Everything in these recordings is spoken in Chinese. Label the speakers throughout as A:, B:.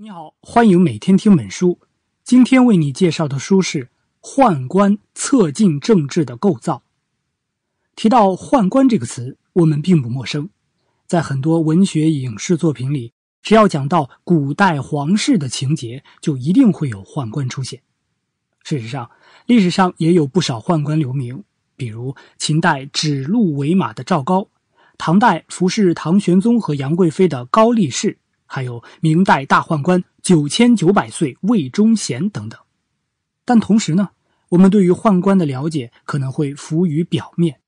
A: 你好，欢迎每天听本书。今天为你介绍的书是《宦官策进政治的构造》。提到宦官这个词，我们并不陌生，在很多文学影视作品里，只要讲到古代皇室的情节，就一定会有宦官出现。事实上，历史上也有不少宦官留名，比如秦代指鹿为马的赵高，唐代服侍唐玄宗和杨贵妃的高力士。还有明代大宦官九千九百岁魏忠贤等等，但同时呢，我们对于宦官的了解可能会浮于表面。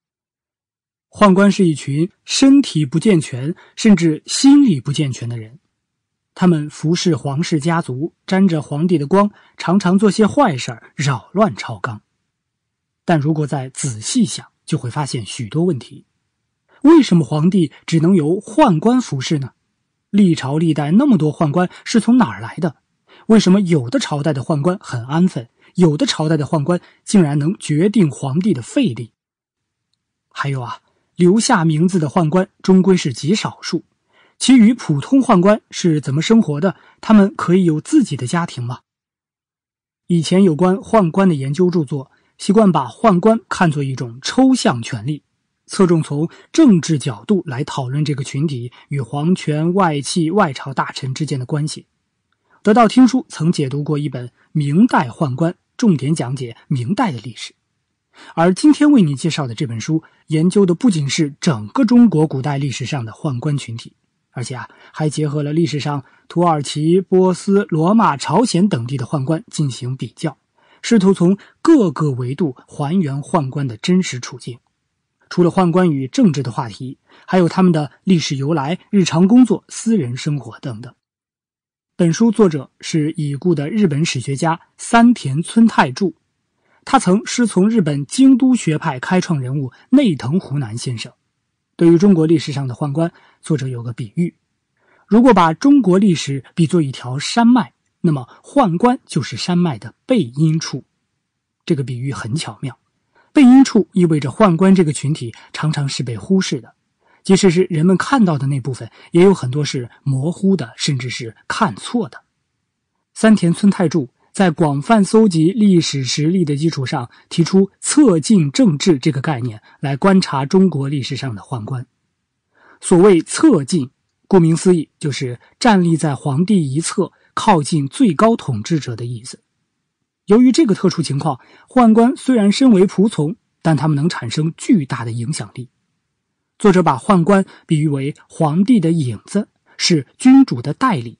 A: 宦官是一群身体不健全，甚至心理不健全的人，他们服侍皇室家族，沾着皇帝的光，常常做些坏事扰乱朝纲。但如果再仔细想，就会发现许多问题：为什么皇帝只能由宦官服侍呢？历朝历代那么多宦官是从哪儿来的？为什么有的朝代的宦官很安分，有的朝代的宦官竟然能决定皇帝的废立？还有啊，留下名字的宦官终归是极少数，其余普通宦官是怎么生活的？他们可以有自己的家庭吗？以前有关宦官的研究著作习惯把宦官看作一种抽象权利，侧重从政治角度来讨论这个群体与皇权、外戚、外朝大臣之间的关系。得到听书曾解读过一本明代宦官，重点讲解明代的历史。而今天为你介绍的这本书，研究的不仅是整个中国古代历史上的宦官群体，而且啊，还结合了历史上土耳其、波斯、罗马、朝鲜等地的宦官进行比较，试图从各个维度还原宦官的真实处境。除了宦官与政治的话题，还有他们的历史由来、日常工作、私人生活等等。本书作者是已故的日本史学家三田村泰助，他曾师从日本京都学派开创人物内藤湖南先生。对于中国历史上的宦官，作者有个比喻：如果把中国历史比作一条山脉，那么宦官就是山脉的背阴处。这个比喻很巧妙。背阴处意味着宦官这个群体常常是被忽视的，即使是人们看到的那部分，也有很多是模糊的，甚至是看错的。三田村太柱在广泛搜集历史实例的基础上，提出“侧近政治”这个概念来观察中国历史上的宦官。所谓“侧近”，顾名思义，就是站立在皇帝一侧，靠近最高统治者的意思。由于这个特殊情况，宦官虽然身为仆从，但他们能产生巨大的影响力。作者把宦官比喻为皇帝的影子，是君主的代理。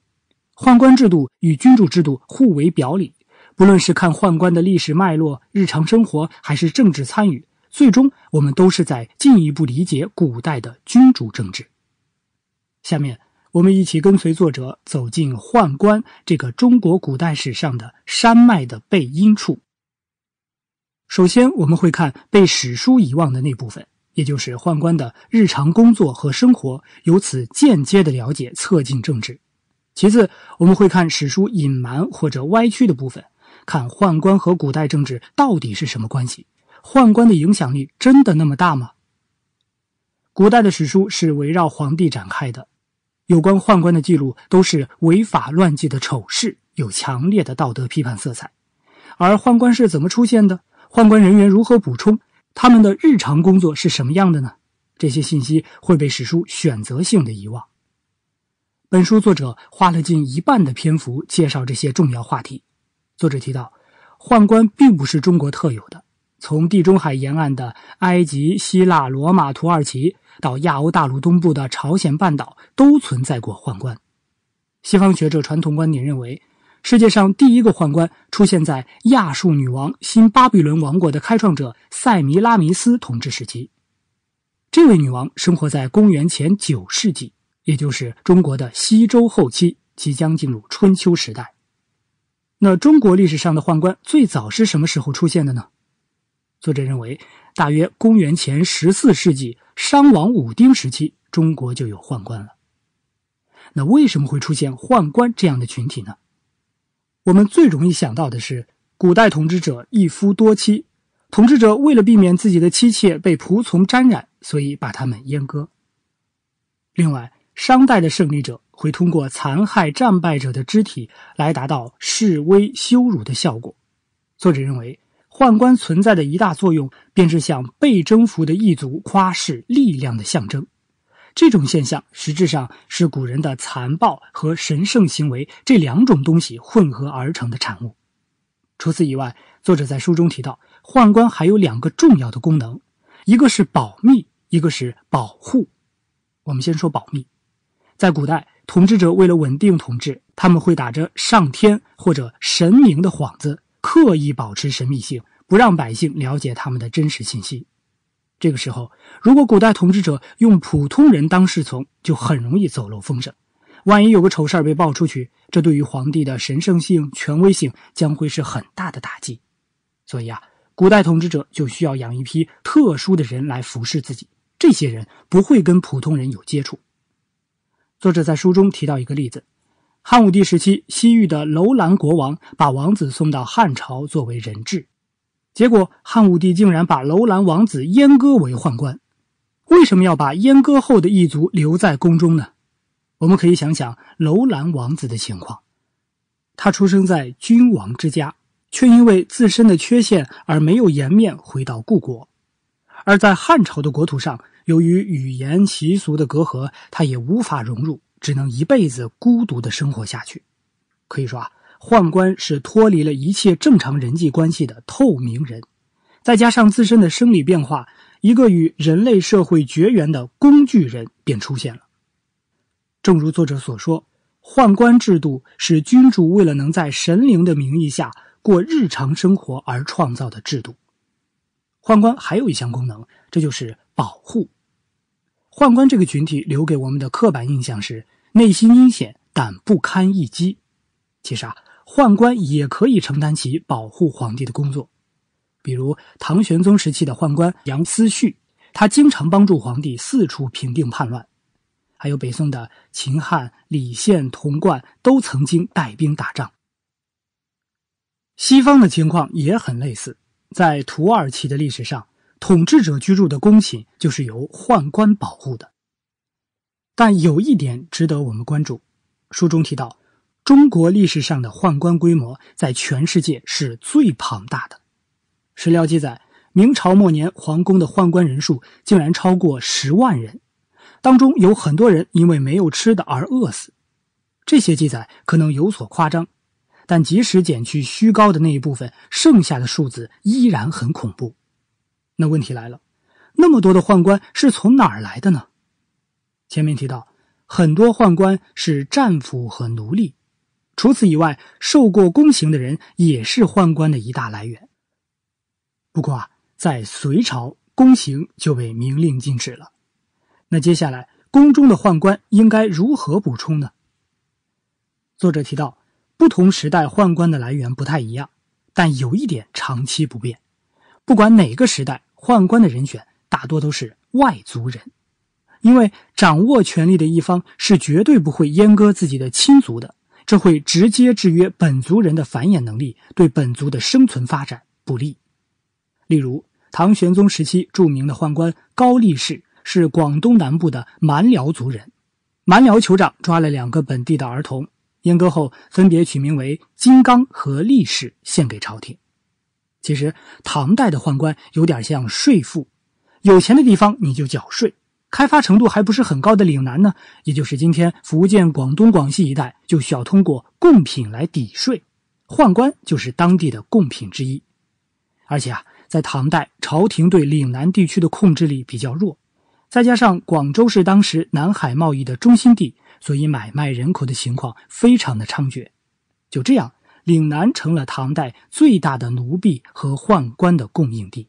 A: 宦官制度与君主制度互为表里，不论是看宦官的历史脉络、日常生活，还是政治参与，最终我们都是在进一步理解古代的君主政治。下面。我们一起跟随作者走进宦官这个中国古代史上的山脉的背阴处。首先，我们会看被史书遗忘的那部分，也就是宦官的日常工作和生活，由此间接的了解侧近政治。其次，我们会看史书隐瞒或者歪曲的部分，看宦官和古代政治到底是什么关系？宦官的影响力真的那么大吗？古代的史书是围绕皇帝展开的。有关宦官的记录都是违法乱纪的丑事，有强烈的道德批判色彩。而宦官是怎么出现的？宦官人员如何补充？他们的日常工作是什么样的呢？这些信息会被史书选择性的遗忘。本书作者花了近一半的篇幅介绍这些重要话题。作者提到，宦官并不是中国特有的，从地中海沿岸的埃及、希腊、罗马、土耳其。到亚欧大陆东部的朝鲜半岛都存在过宦官。西方学者传统观点认为，世界上第一个宦官出现在亚述女王新巴比伦王国的开创者塞米拉弥斯统治时期。这位女王生活在公元前九世纪，也就是中国的西周后期，即将进入春秋时代。那中国历史上的宦官最早是什么时候出现的呢？作者认为，大约公元前十四世纪。商王武丁时期，中国就有宦官了。那为什么会出现宦官这样的群体呢？我们最容易想到的是，古代统治者一夫多妻，统治者为了避免自己的妻妾被仆从沾染，所以把他们阉割。另外，商代的胜利者会通过残害战败者的肢体来达到示威羞辱的效果。作者认为。宦官存在的一大作用，便是向被征服的异族夸示力量的象征。这种现象实质上是古人的残暴和神圣行为这两种东西混合而成的产物。除此以外，作者在书中提到，宦官还有两个重要的功能，一个是保密，一个是保护。我们先说保密。在古代，统治者为了稳定统治，他们会打着上天或者神明的幌子。刻意保持神秘性，不让百姓了解他们的真实信息。这个时候，如果古代统治者用普通人当侍从，就很容易走漏风声。万一有个丑事儿被爆出去，这对于皇帝的神圣性、权威性将会是很大的打击。所以啊，古代统治者就需要养一批特殊的人来服侍自己。这些人不会跟普通人有接触。作者在书中提到一个例子。汉武帝时期，西域的楼兰国王把王子送到汉朝作为人质，结果汉武帝竟然把楼兰王子阉割为宦官。为什么要把阉割后的异族留在宫中呢？我们可以想想楼兰王子的情况：他出生在君王之家，却因为自身的缺陷而没有颜面回到故国；而在汉朝的国土上，由于语言习俗的隔阂，他也无法融入。只能一辈子孤独的生活下去。可以说啊，宦官是脱离了一切正常人际关系的透明人，再加上自身的生理变化，一个与人类社会绝缘的工具人便出现了。正如作者所说，宦官制度是君主为了能在神灵的名义下过日常生活而创造的制度。宦官还有一项功能，这就是保护。宦官这个群体留给我们的刻板印象是内心阴险但不堪一击，其实啊，宦官也可以承担起保护皇帝的工作，比如唐玄宗时期的宦官杨思绪，他经常帮助皇帝四处平定叛乱，还有北宋的秦汉、李宪、童贯都曾经带兵打仗。西方的情况也很类似，在土耳其的历史上。统治者居住的宫寝就是由宦官保护的，但有一点值得我们关注：书中提到，中国历史上的宦官规模在全世界是最庞大的。史料记载，明朝末年皇宫的宦官人数竟然超过十万人，当中有很多人因为没有吃的而饿死。这些记载可能有所夸张，但即使减去虚高的那一部分，剩下的数字依然很恐怖。那问题来了，那么多的宦官是从哪儿来的呢？前面提到，很多宦官是战俘和奴隶，除此以外，受过宫刑的人也是宦官的一大来源。不过啊，在隋朝，宫刑就被明令禁止了。那接下来，宫中的宦官应该如何补充呢？作者提到，不同时代宦官的来源不太一样，但有一点长期不变，不管哪个时代。宦官的人选大多都是外族人，因为掌握权力的一方是绝对不会阉割自己的亲族的，这会直接制约本族人的繁衍能力，对本族的生存发展不利。例如，唐玄宗时期著名的宦官高力士是广东南部的蛮僚族人，蛮僚酋长抓了两个本地的儿童，阉割后分别取名为金刚和力士，献给朝廷。其实唐代的宦官有点像税赋，有钱的地方你就缴税，开发程度还不是很高的岭南呢，也就是今天福建、广东、广西一带，就需要通过贡品来抵税，宦官就是当地的贡品之一。而且啊，在唐代朝廷对岭南地区的控制力比较弱，再加上广州是当时南海贸易的中心地，所以买卖人口的情况非常的猖獗。就这样。岭南成了唐代最大的奴婢和宦官的供应地。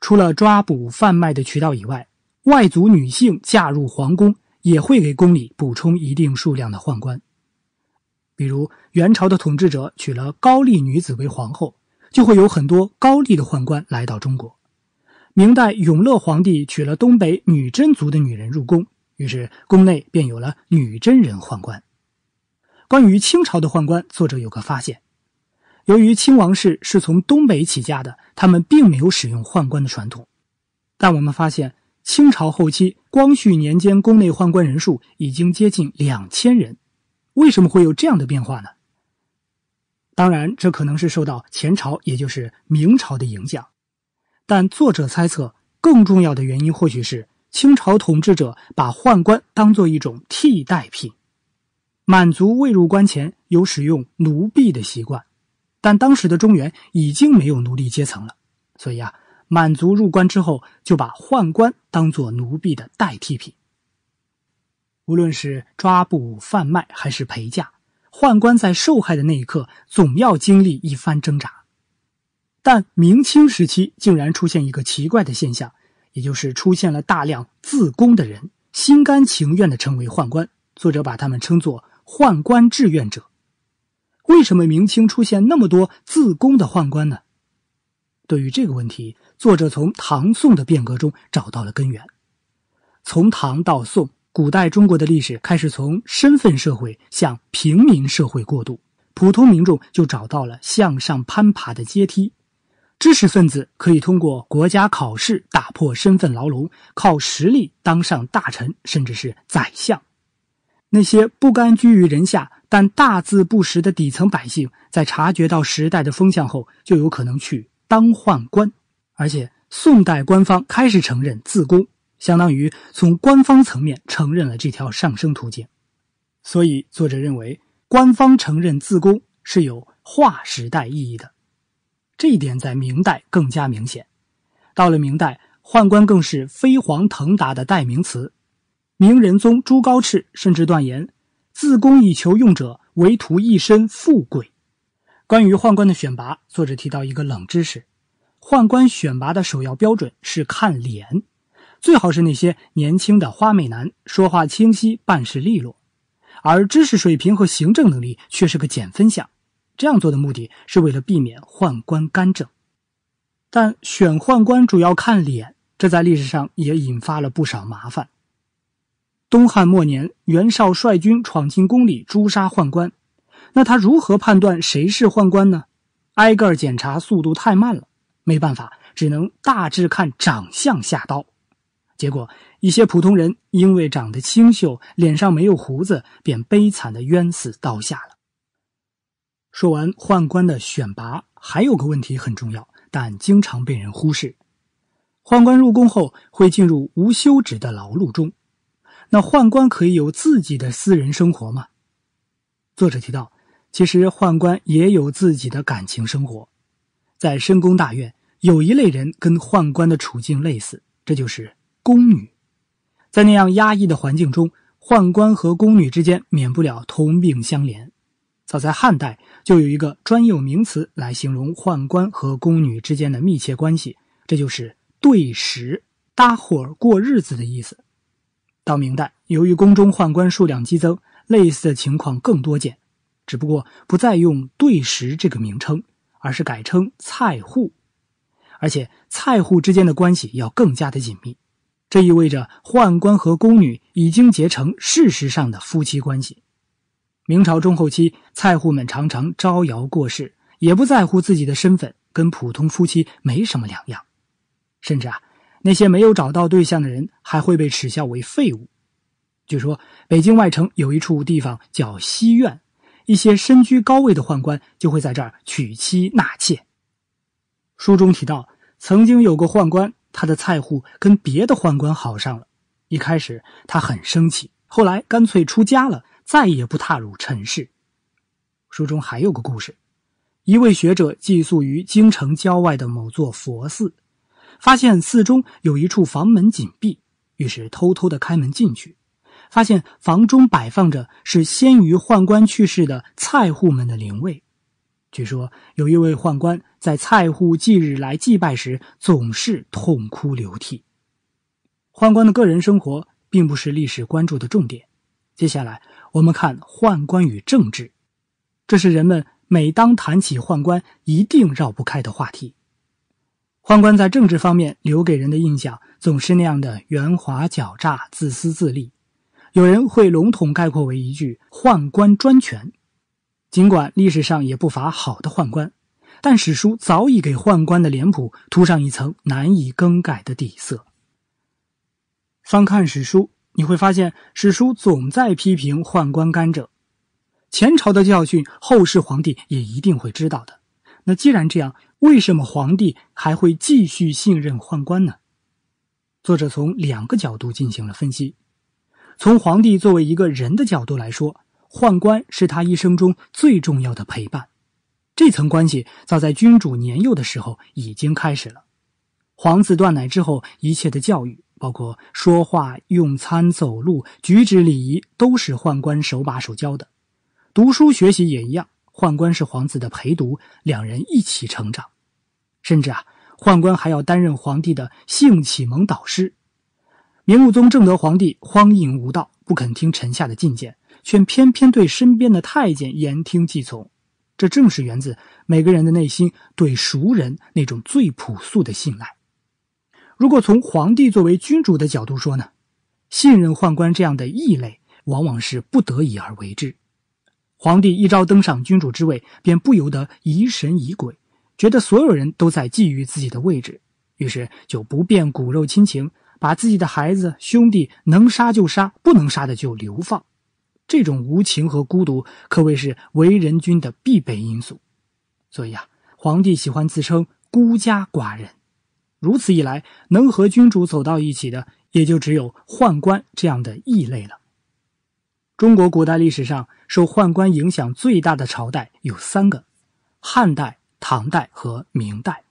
A: 除了抓捕贩卖的渠道以外，外族女性嫁入皇宫也会给宫里补充一定数量的宦官。比如元朝的统治者娶了高丽女子为皇后，就会有很多高丽的宦官来到中国。明代永乐皇帝娶了东北女真族的女人入宫，于是宫内便有了女真人宦官。关于清朝的宦官，作者有个发现：由于清王室是从东北起家的，他们并没有使用宦官的传统。但我们发现，清朝后期光绪年间，宫内宦官人数已经接近两千人。为什么会有这样的变化呢？当然，这可能是受到前朝，也就是明朝的影响。但作者猜测，更重要的原因或许是清朝统治者把宦官当做一种替代品。满族未入关前有使用奴婢的习惯，但当时的中原已经没有奴隶阶层了，所以啊，满族入关之后就把宦官当做奴婢的代替品。无论是抓捕、贩卖还是陪嫁，宦官在受害的那一刻总要经历一番挣扎。但明清时期竟然出现一个奇怪的现象，也就是出现了大量自宫的人，心甘情愿的成为宦官。作者把他们称作。宦官志愿者，为什么明清出现那么多自宫的宦官呢？对于这个问题，作者从唐宋的变革中找到了根源。从唐到宋，古代中国的历史开始从身份社会向平民社会过渡，普通民众就找到了向上攀爬的阶梯，知识分子可以通过国家考试打破身份牢笼，靠实力当上大臣，甚至是宰相。那些不甘居于人下但大字不识的底层百姓，在察觉到时代的风向后，就有可能去当宦官。而且，宋代官方开始承认自宫，相当于从官方层面承认了这条上升途径。所以，作者认为官方承认自宫是有划时代意义的。这一点在明代更加明显。到了明代，宦官更是飞黄腾达的代名词。明仁宗朱高炽甚至断言：“自宫以求用者，唯图一身富贵。”关于宦官的选拔，作者提到一个冷知识：宦官选拔的首要标准是看脸，最好是那些年轻的花美男，说话清晰，办事利落，而知识水平和行政能力却是个减分项。这样做的目的是为了避免宦官干政。但选宦官主要看脸，这在历史上也引发了不少麻烦。东汉末年，袁绍率军闯进宫里诛杀宦官。那他如何判断谁是宦官呢？挨个检查速度太慢了，没办法，只能大致看长相下刀。结果一些普通人因为长得清秀，脸上没有胡子，便悲惨的冤死刀下了。说完宦官的选拔，还有个问题很重要，但经常被人忽视：宦官入宫后会进入无休止的劳碌中。那宦官可以有自己的私人生活吗？作者提到，其实宦官也有自己的感情生活。在深宫大院，有一类人跟宦官的处境类似，这就是宫女。在那样压抑的环境中，宦官和宫女之间免不了同病相怜。早在汉代，就有一个专用名词来形容宦官和宫女之间的密切关系，这就是“对食”，搭伙过日子的意思。到明代，由于宫中宦官数量激增，类似的情况更多见，只不过不再用“对食”这个名称，而是改称“菜户”，而且菜户之间的关系要更加的紧密。这意味着宦官和宫女已经结成事实上的夫妻关系。明朝中后期，菜户们常常招摇过市，也不在乎自己的身份，跟普通夫妻没什么两样，甚至啊。那些没有找到对象的人还会被耻笑为废物。据说北京外城有一处地方叫西苑，一些身居高位的宦官就会在这儿娶妻纳妾。书中提到，曾经有个宦官，他的菜户跟别的宦官好上了，一开始他很生气，后来干脆出家了，再也不踏入尘世。书中还有个故事，一位学者寄宿于京城郊外的某座佛寺。发现寺中有一处房门紧闭，于是偷偷的开门进去，发现房中摆放着是先于宦官去世的蔡护们的灵位。据说有一位宦官在蔡护忌日来祭拜时，总是痛哭流涕。宦官的个人生活并不是历史关注的重点。接下来我们看宦官与政治，这是人们每当谈起宦官一定绕不开的话题。宦官在政治方面留给人的印象总是那样的圆滑、狡诈、自私自利，有人会笼统概括为一句“宦官专权”。尽管历史上也不乏好的宦官，但史书早已给宦官的脸谱涂上一层难以更改的底色。翻看史书，你会发现史书总在批评宦官干政。前朝的教训，后世皇帝也一定会知道的。那既然这样，为什么皇帝还会继续信任宦官呢？作者从两个角度进行了分析。从皇帝作为一个人的角度来说，宦官是他一生中最重要的陪伴。这层关系早在君主年幼的时候已经开始了。皇子断奶之后，一切的教育，包括说话、用餐、走路、举止礼仪，都是宦官手把手教的。读书学习也一样。宦官是皇子的陪读，两人一起成长，甚至啊，宦官还要担任皇帝的性启蒙导师。明武宗正德皇帝荒淫无道，不肯听臣下的进谏，却偏偏对身边的太监言听计从。这正是源自每个人的内心对熟人那种最朴素的信赖。如果从皇帝作为君主的角度说呢，信任宦官这样的异类，往往是不得已而为之。皇帝一朝登上君主之位，便不由得疑神疑鬼，觉得所有人都在觊觎自己的位置，于是就不辨骨肉亲情，把自己的孩子兄弟能杀就杀，不能杀的就流放。这种无情和孤独，可谓是为人君的必备因素。所以啊，皇帝喜欢自称孤家寡人。如此一来，能和君主走到一起的，也就只有宦官这样的异类了。中国古代历史上受宦官影响最大的朝代有三个：汉代、唐代和明代。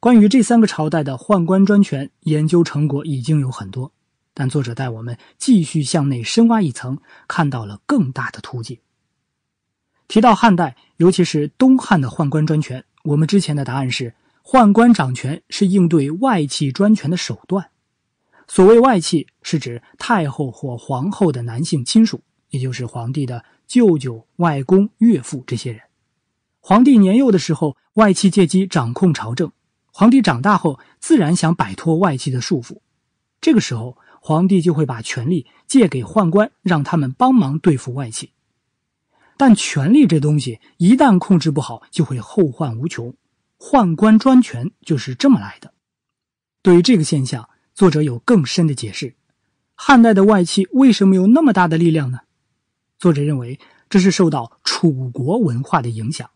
A: 关于这三个朝代的宦官专权研究成果已经有很多，但作者带我们继续向内深挖一层，看到了更大的图景。提到汉代，尤其是东汉的宦官专权，我们之前的答案是：宦官掌权是应对外戚专权的手段。所谓外戚，是指太后或皇后的男性亲属。也就是皇帝的舅舅、外公、岳父这些人。皇帝年幼的时候，外戚借机掌控朝政；皇帝长大后，自然想摆脱外戚的束缚。这个时候，皇帝就会把权力借给宦官，让他们帮忙对付外戚。但权力这东西，一旦控制不好，就会后患无穷。宦官专权就是这么来的。对于这个现象，作者有更深的解释：汉代的外戚为什么有那么大的力量呢？作者认为，这是受到楚国文化的影响。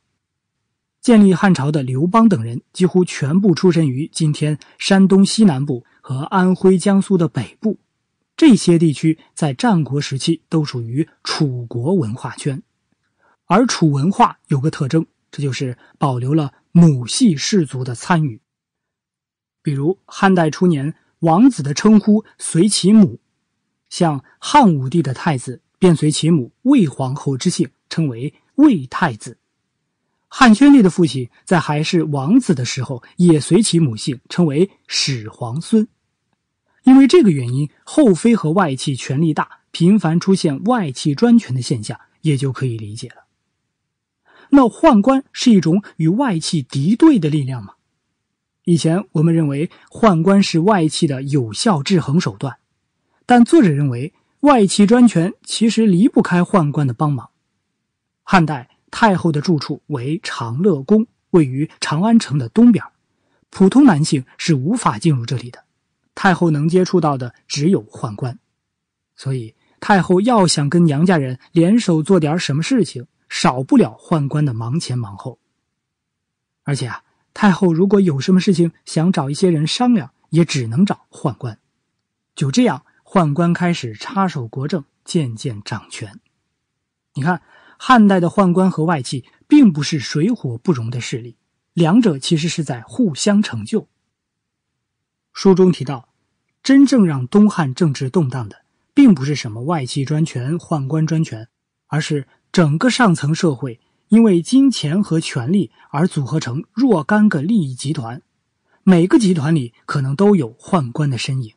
A: 建立汉朝的刘邦等人几乎全部出身于今天山东西南部和安徽江苏的北部，这些地区在战国时期都属于楚国文化圈。而楚文化有个特征，这就是保留了母系氏族的参与，比如汉代初年，王子的称呼随其母，像汉武帝的太子。便随其母魏皇后之姓，称为魏太子。汉宣帝的父亲在还是王子的时候，也随其母姓，称为始皇孙。因为这个原因，后妃和外戚权力大，频繁出现外戚专权的现象，也就可以理解了。那宦官是一种与外戚敌对的力量吗？以前我们认为宦官是外戚的有效制衡手段，但作者认为。外戚专权其实离不开宦官的帮忙。汉代太后的住处为长乐宫，位于长安城的东边普通男性是无法进入这里的。太后能接触到的只有宦官，所以太后要想跟娘家人联手做点什么事情，少不了宦官的忙前忙后。而且啊，太后如果有什么事情想找一些人商量，也只能找宦官。就这样。宦官开始插手国政，渐渐掌权。你看，汉代的宦官和外戚并不是水火不容的势力，两者其实是在互相成就。书中提到，真正让东汉政治动荡的，并不是什么外戚专权、宦官专权，而是整个上层社会因为金钱和权力而组合成若干个利益集团，每个集团里可能都有宦官的身影。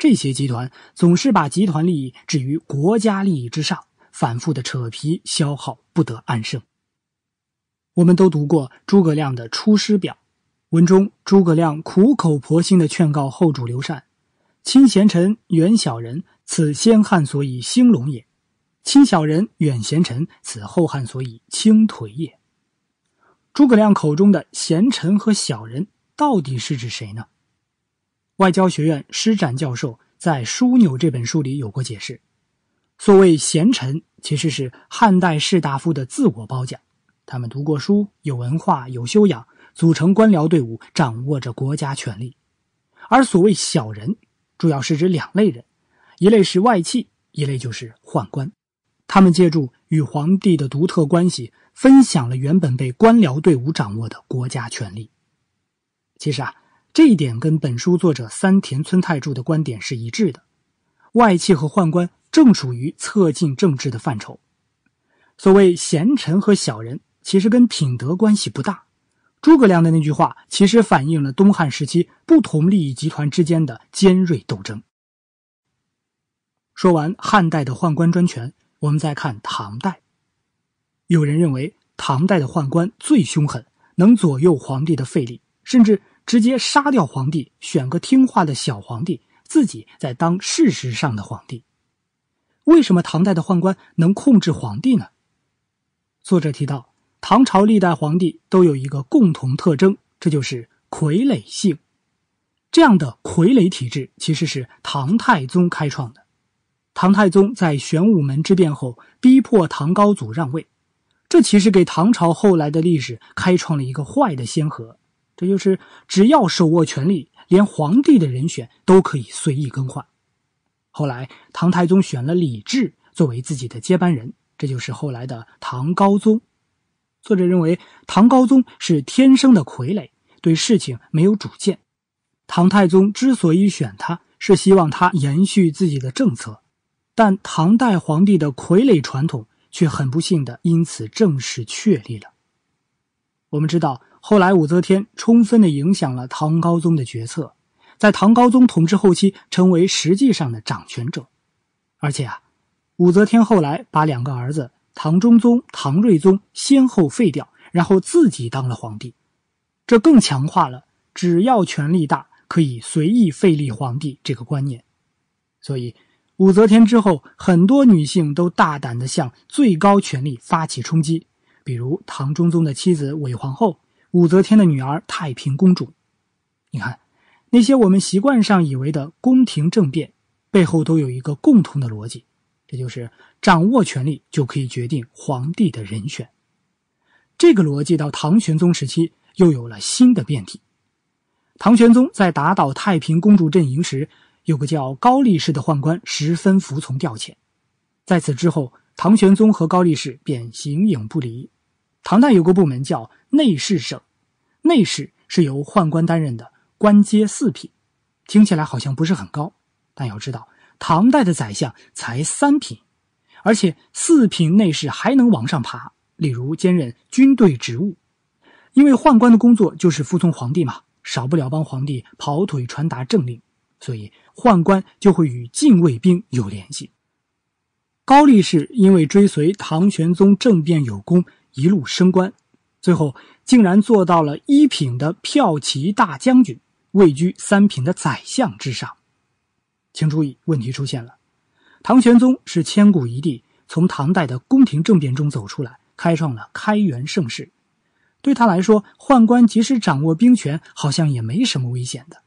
A: 这些集团总是把集团利益置于国家利益之上，反复的扯皮消耗，不得安生。我们都读过诸葛亮的《出师表》，文中诸葛亮苦口婆心的劝告后主刘禅：“亲贤臣，远小人，此先汉所以兴隆也；亲小人，远贤臣，此后汉所以倾颓也。”诸葛亮口中的贤臣和小人，到底是指谁呢？外交学院施展教授在《枢纽》这本书里有过解释：所谓贤臣，其实是汉代士大夫的自我褒奖，他们读过书，有文化，有修养，组成官僚队伍，掌握着国家权力；而所谓小人，主要是指两类人：一类是外戚，一类就是宦官。他们借助与皇帝的独特关系，分享了原本被官僚队伍掌握的国家权力。其实啊。这一点跟本书作者三田村太助的观点是一致的，外戚和宦官正属于侧进政治的范畴。所谓贤臣和小人，其实跟品德关系不大。诸葛亮的那句话，其实反映了东汉时期不同利益集团之间的尖锐斗争。说完汉代的宦官专权，我们再看唐代。有人认为唐代的宦官最凶狠，能左右皇帝的废立，甚至。直接杀掉皇帝，选个听话的小皇帝，自己再当事实上的皇帝。为什么唐代的宦官能控制皇帝呢？作者提到，唐朝历代皇帝都有一个共同特征，这就是傀儡性。这样的傀儡体制其实是唐太宗开创的。唐太宗在玄武门之变后逼迫唐高祖让位，这其实给唐朝后来的历史开创了一个坏的先河。这就是只要手握权力，连皇帝的人选都可以随意更换。后来，唐太宗选了李治作为自己的接班人，这就是后来的唐高宗。作者认为，唐高宗是天生的傀儡，对事情没有主见。唐太宗之所以选他，是希望他延续自己的政策，但唐代皇帝的傀儡传统却很不幸的因此正式确立了。我们知道。后来，武则天充分的影响了唐高宗的决策，在唐高宗统治后期，成为实际上的掌权者。而且啊，武则天后来把两个儿子唐中宗、唐睿宗先后废掉，然后自己当了皇帝，这更强化了只要权力大可以随意废立皇帝这个观念。所以，武则天之后，很多女性都大胆地向最高权力发起冲击，比如唐中宗的妻子韦皇后。武则天的女儿太平公主，你看，那些我们习惯上以为的宫廷政变，背后都有一个共同的逻辑，这就是掌握权力就可以决定皇帝的人选。这个逻辑到唐玄宗时期又有了新的变体。唐玄宗在打倒太平公主阵营时，有个叫高力士的宦官十分服从调遣。在此之后，唐玄宗和高力士便形影不离。唐代有个部门叫内侍省，内侍是由宦官担任的，官阶四品，听起来好像不是很高，但要知道，唐代的宰相才三品，而且四品内侍还能往上爬。例如兼任军队职务，因为宦官的工作就是服从皇帝嘛，少不了帮皇帝跑腿传达政令，所以宦官就会与禁卫兵有联系。高力士因为追随唐玄宗政变有功。一路升官，最后竟然做到了一品的骠骑大将军，位居三品的宰相之上。请注意，问题出现了：唐玄宗是千古一帝，从唐代的宫廷政变中走出来，开创了开元盛世。对他来说，宦官即使掌握兵权，好像也没什么危险的。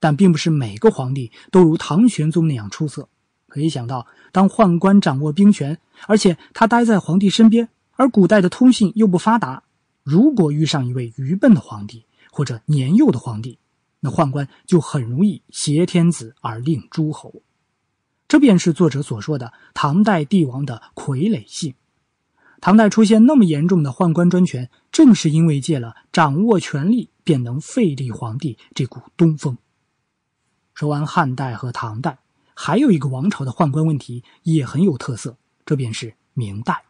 A: 但并不是每个皇帝都如唐玄宗那样出色。可以想到，当宦官掌握兵权，而且他待在皇帝身边。而古代的通信又不发达，如果遇上一位愚笨的皇帝或者年幼的皇帝，那宦官就很容易挟天子而令诸侯。这便是作者所说的唐代帝王的傀儡性。唐代出现那么严重的宦官专权，正是因为借了掌握权力便能废立皇帝这股东风。说完汉代和唐代，还有一个王朝的宦官问题也很有特色，这便是明代。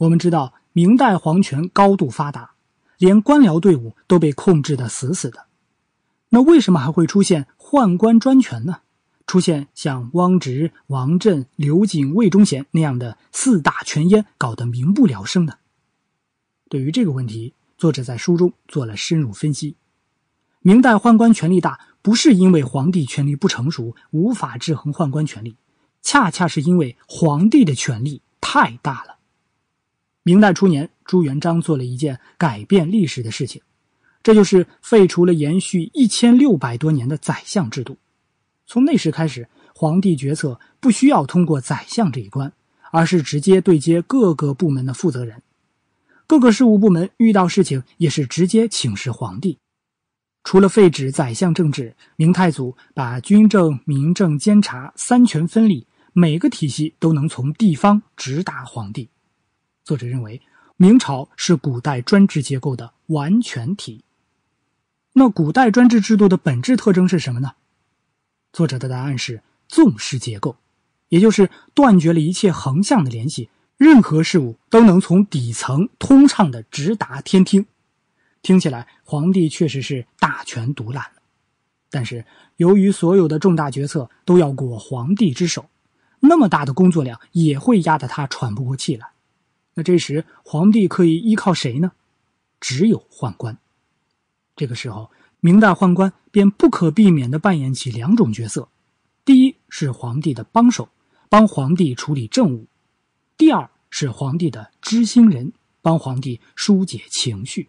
A: 我们知道明代皇权高度发达，连官僚队伍都被控制的死死的。那为什么还会出现宦官专权呢？出现像汪直、王振、刘瑾、魏忠贤那样的四大权阉，搞得民不聊生呢？对于这个问题，作者在书中做了深入分析。明代宦官权力大，不是因为皇帝权力不成熟，无法制衡宦官权力，恰恰是因为皇帝的权力太大了。明代初年，朱元璋做了一件改变历史的事情，这就是废除了延续一千六百多年的宰相制度。从那时开始，皇帝决策不需要通过宰相这一关，而是直接对接各个部门的负责人。各个事务部门遇到事情也是直接请示皇帝。除了废止宰相政治，明太祖把军政、民政、监察三权分立，每个体系都能从地方直达皇帝。作者认为，明朝是古代专制结构的完全体。那古代专制制度的本质特征是什么呢？作者的答案是纵式结构，也就是断绝了一切横向的联系，任何事物都能从底层通畅的直达天听。听起来皇帝确实是大权独揽了，但是由于所有的重大决策都要过皇帝之手，那么大的工作量也会压得他喘不过气来。那这时皇帝可以依靠谁呢？只有宦官。这个时候，明代宦官便不可避免地扮演起两种角色：第一是皇帝的帮手，帮皇帝处理政务；第二是皇帝的知心人，帮皇帝疏解情绪。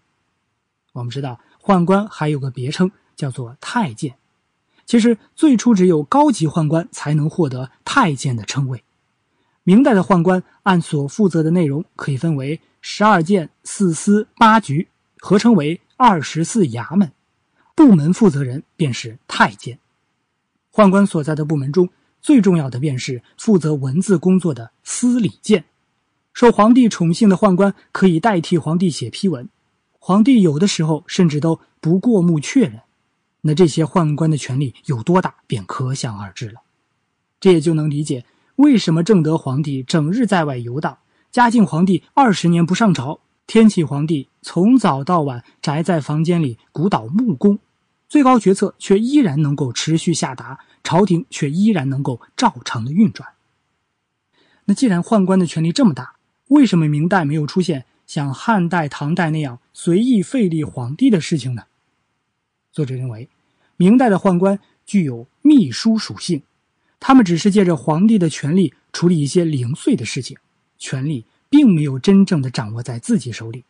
A: 我们知道，宦官还有个别称叫做太监。其实，最初只有高级宦官才能获得太监的称谓。明代的宦官按所负责的内容，可以分为十二件、四司、八局，合称为二十四衙门。部门负责人便是太监。宦官所在的部门中，最重要的便是负责文字工作的司礼监。受皇帝宠幸的宦官可以代替皇帝写批文，皇帝有的时候甚至都不过目确认。那这些宦官的权力有多大，便可想而知了。这也就能理解。为什么正德皇帝整日在外游荡？嘉靖皇帝二十年不上朝，天启皇帝从早到晚宅在房间里鼓捣木工，最高决策却依然能够持续下达，朝廷却依然能够照常的运转。那既然宦官的权力这么大，为什么明代没有出现像汉代、唐代那样随意废立皇帝的事情呢？作者认为，明代的宦官具有秘书属性。他们只是借着皇帝的权力处理一些零碎的事情，权力并没有真正的掌握在自己手里。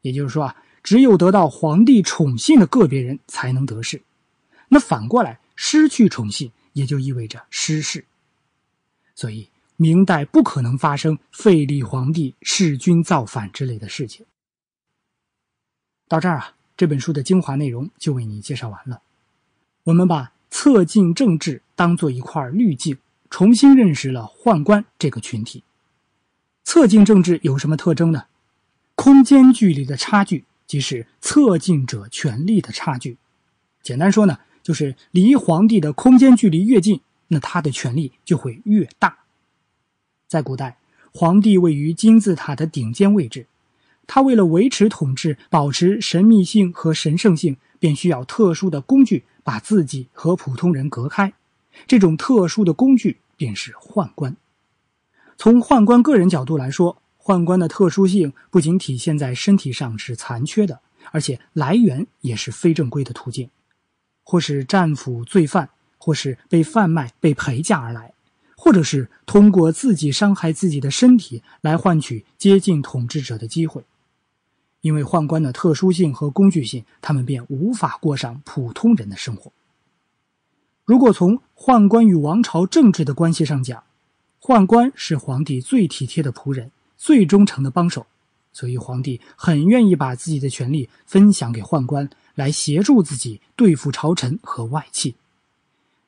A: 也就是说啊，只有得到皇帝宠信的个别人才能得势，那反过来失去宠信也就意味着失势。所以，明代不可能发生废立皇帝、弑君造反之类的事情。到这儿啊，这本书的精华内容就为你介绍完了。我们把。侧进政治当做一块滤镜，重新认识了宦官这个群体。侧进政治有什么特征呢？空间距离的差距，即是侧进者权力的差距。简单说呢，就是离皇帝的空间距离越近，那他的权力就会越大。在古代，皇帝位于金字塔的顶尖位置，他为了维持统治，保持神秘性和神圣性。便需要特殊的工具把自己和普通人隔开，这种特殊的工具便是宦官。从宦官个人角度来说，宦官的特殊性不仅体现在身体上是残缺的，而且来源也是非正规的途径，或是战俘、罪犯，或是被贩卖、被陪嫁而来，或者是通过自己伤害自己的身体来换取接近统治者的机会。因为宦官的特殊性和工具性，他们便无法过上普通人的生活。如果从宦官与王朝政治的关系上讲，宦官是皇帝最体贴的仆人、最忠诚的帮手，所以皇帝很愿意把自己的权力分享给宦官，来协助自己对付朝臣和外戚。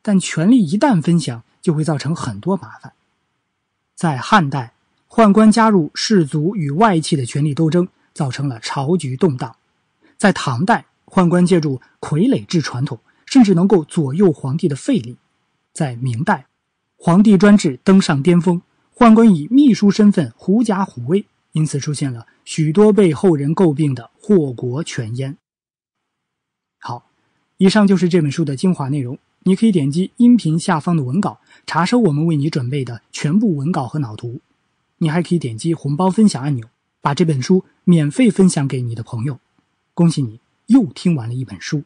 A: 但权力一旦分享，就会造成很多麻烦。在汉代，宦官加入士族与外戚的权力斗争。造成了朝局动荡，在唐代，宦官借助傀儡制传统，甚至能够左右皇帝的废立；在明代，皇帝专制登上巅峰，宦官以秘书身份狐假虎威，因此出现了许多被后人诟病的祸国权阉。好，以上就是这本书的精华内容。你可以点击音频下方的文稿，查收我们为你准备的全部文稿和脑图。你还可以点击红包分享按钮。把这本书免费分享给你的朋友，恭喜你又听完了一本书。